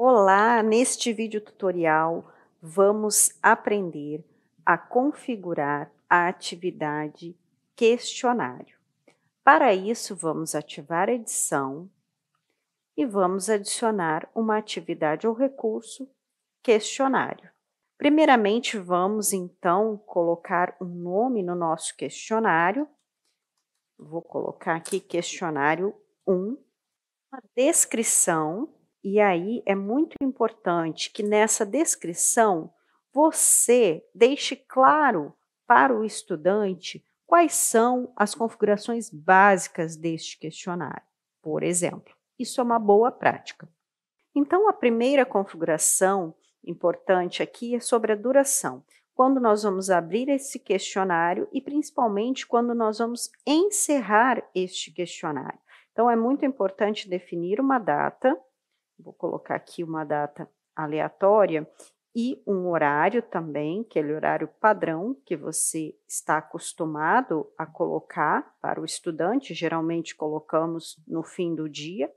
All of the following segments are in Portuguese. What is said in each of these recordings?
Olá, neste vídeo tutorial vamos aprender a configurar a atividade questionário. Para isso, vamos ativar a edição e vamos adicionar uma atividade ou recurso questionário. Primeiramente, vamos então colocar um nome no nosso questionário. Vou colocar aqui questionário 1, uma descrição e aí é muito importante que nessa descrição você deixe claro para o estudante quais são as configurações básicas deste questionário. Por exemplo, isso é uma boa prática. Então, a primeira configuração importante aqui é sobre a duração. Quando nós vamos abrir esse questionário e principalmente quando nós vamos encerrar este questionário. Então, é muito importante definir uma data vou colocar aqui uma data aleatória e um horário também, aquele horário padrão que você está acostumado a colocar para o estudante, geralmente colocamos no fim do dia,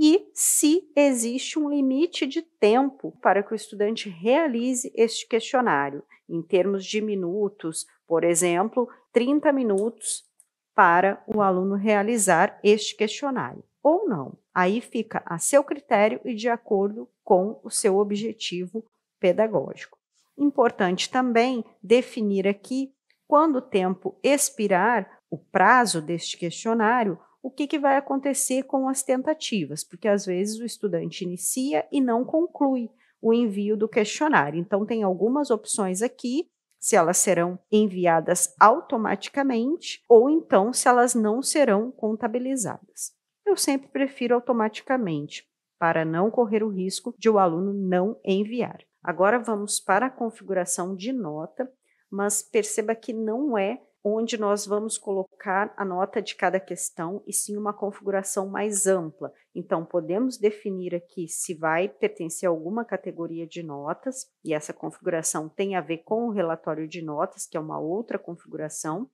e se existe um limite de tempo para que o estudante realize este questionário, em termos de minutos, por exemplo, 30 minutos para o aluno realizar este questionário ou não. Aí fica a seu critério e de acordo com o seu objetivo pedagógico. Importante também definir aqui, quando o tempo expirar, o prazo deste questionário, o que, que vai acontecer com as tentativas, porque às vezes o estudante inicia e não conclui o envio do questionário. Então, tem algumas opções aqui se elas serão enviadas automaticamente ou então se elas não serão contabilizadas eu sempre prefiro automaticamente, para não correr o risco de o aluno não enviar. Agora vamos para a configuração de nota, mas perceba que não é onde nós vamos colocar a nota de cada questão, e sim uma configuração mais ampla. Então, podemos definir aqui se vai pertencer a alguma categoria de notas, e essa configuração tem a ver com o relatório de notas, que é uma outra configuração,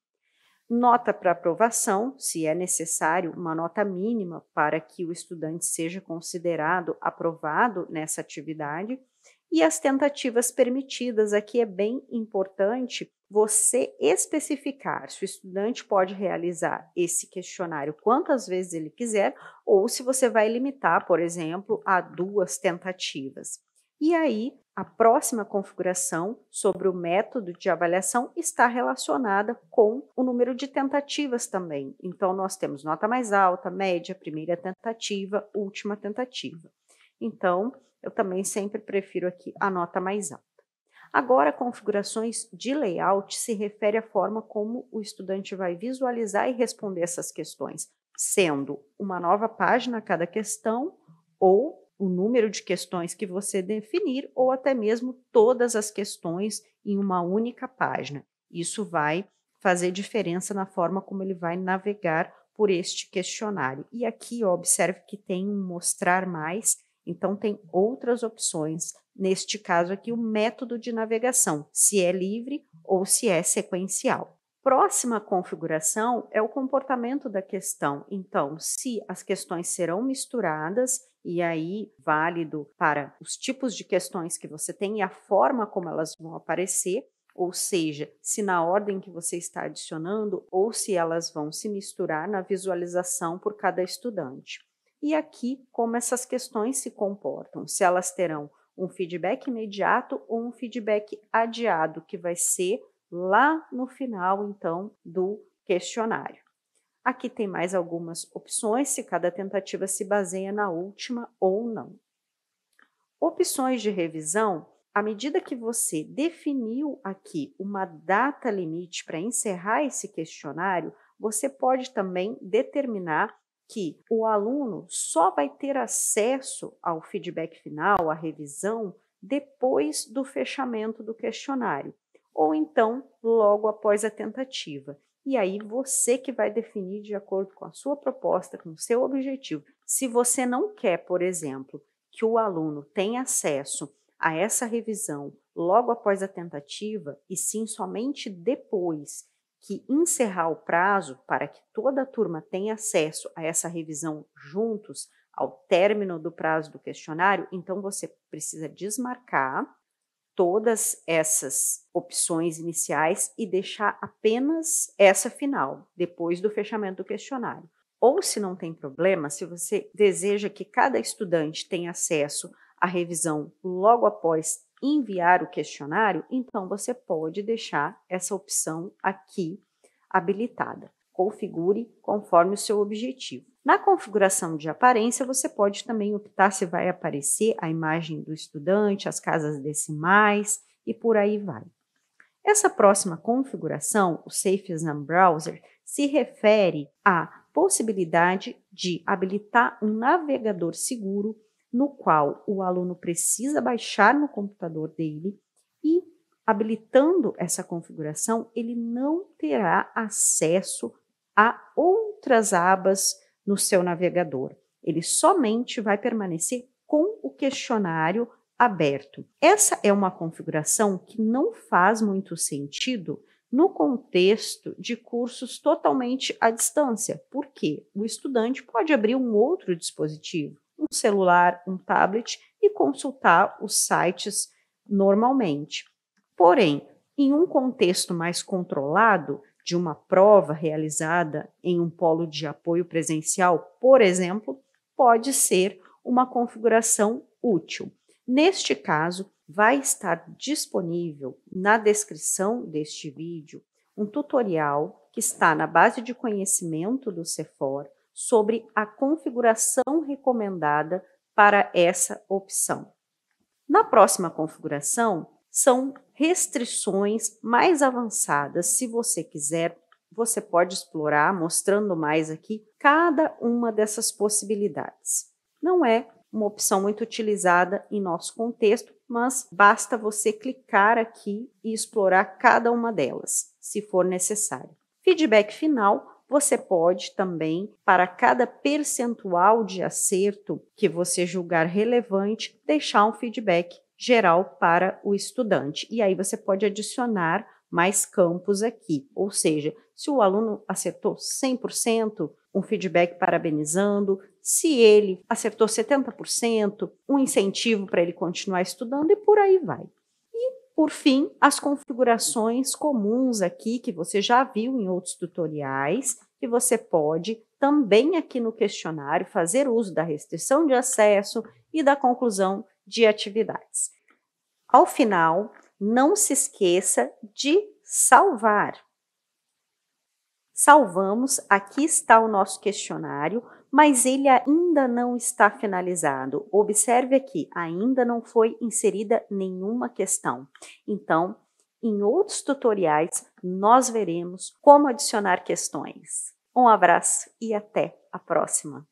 nota para aprovação, se é necessário uma nota mínima para que o estudante seja considerado aprovado nessa atividade, e as tentativas permitidas. Aqui é bem importante você especificar se o estudante pode realizar esse questionário quantas vezes ele quiser, ou se você vai limitar, por exemplo, a duas tentativas. E aí, a próxima configuração sobre o método de avaliação está relacionada com o número de tentativas também. Então, nós temos nota mais alta, média, primeira tentativa, última tentativa. Então, eu também sempre prefiro aqui a nota mais alta. Agora, configurações de layout se refere à forma como o estudante vai visualizar e responder essas questões, sendo uma nova página a cada questão ou o número de questões que você definir ou até mesmo todas as questões em uma única página. Isso vai fazer diferença na forma como ele vai navegar por este questionário. E aqui observe que tem um mostrar mais, então tem outras opções. Neste caso aqui, o método de navegação, se é livre ou se é sequencial. Próxima configuração é o comportamento da questão. Então, se as questões serão misturadas e aí, válido para os tipos de questões que você tem e a forma como elas vão aparecer, ou seja, se na ordem que você está adicionando ou se elas vão se misturar na visualização por cada estudante. E aqui, como essas questões se comportam, se elas terão um feedback imediato ou um feedback adiado, que vai ser lá no final, então, do questionário. Aqui tem mais algumas opções, se cada tentativa se baseia na última ou não. Opções de revisão: à medida que você definiu aqui uma data limite para encerrar esse questionário, você pode também determinar que o aluno só vai ter acesso ao feedback final, à revisão, depois do fechamento do questionário, ou então logo após a tentativa. E aí você que vai definir de acordo com a sua proposta, com o seu objetivo. Se você não quer, por exemplo, que o aluno tenha acesso a essa revisão logo após a tentativa, e sim somente depois que encerrar o prazo para que toda a turma tenha acesso a essa revisão juntos ao término do prazo do questionário, então você precisa desmarcar todas essas opções iniciais e deixar apenas essa final, depois do fechamento do questionário. Ou, se não tem problema, se você deseja que cada estudante tenha acesso à revisão logo após enviar o questionário, então você pode deixar essa opção aqui habilitada. Configure conforme o seu objetivo. Na configuração de aparência, você pode também optar se vai aparecer a imagem do estudante, as casas decimais e por aí vai. Essa próxima configuração, o Safe Exam Browser, se refere à possibilidade de habilitar um navegador seguro no qual o aluno precisa baixar no computador dele e, habilitando essa configuração, ele não terá acesso a outras abas no seu navegador. Ele somente vai permanecer com o questionário aberto. Essa é uma configuração que não faz muito sentido no contexto de cursos totalmente à distância, porque o estudante pode abrir um outro dispositivo, um celular, um tablet e consultar os sites normalmente. Porém, em um contexto mais controlado, de uma prova realizada em um polo de apoio presencial, por exemplo, pode ser uma configuração útil. Neste caso, vai estar disponível na descrição deste vídeo um tutorial que está na base de conhecimento do CEFOR sobre a configuração recomendada para essa opção. Na próxima configuração, são restrições mais avançadas. Se você quiser, você pode explorar, mostrando mais aqui, cada uma dessas possibilidades. Não é uma opção muito utilizada em nosso contexto, mas basta você clicar aqui e explorar cada uma delas, se for necessário. Feedback final, você pode também, para cada percentual de acerto que você julgar relevante, deixar um feedback geral para o estudante. E aí você pode adicionar mais campos aqui, ou seja, se o aluno acertou 100%, um feedback parabenizando, se ele acertou 70%, um incentivo para ele continuar estudando e por aí vai. E, por fim, as configurações comuns aqui que você já viu em outros tutoriais, que você pode também aqui no questionário fazer uso da restrição de acesso e da conclusão de atividades. Ao final, não se esqueça de salvar. Salvamos, aqui está o nosso questionário, mas ele ainda não está finalizado. Observe aqui, ainda não foi inserida nenhuma questão. Então, em outros tutoriais, nós veremos como adicionar questões. Um abraço e até a próxima!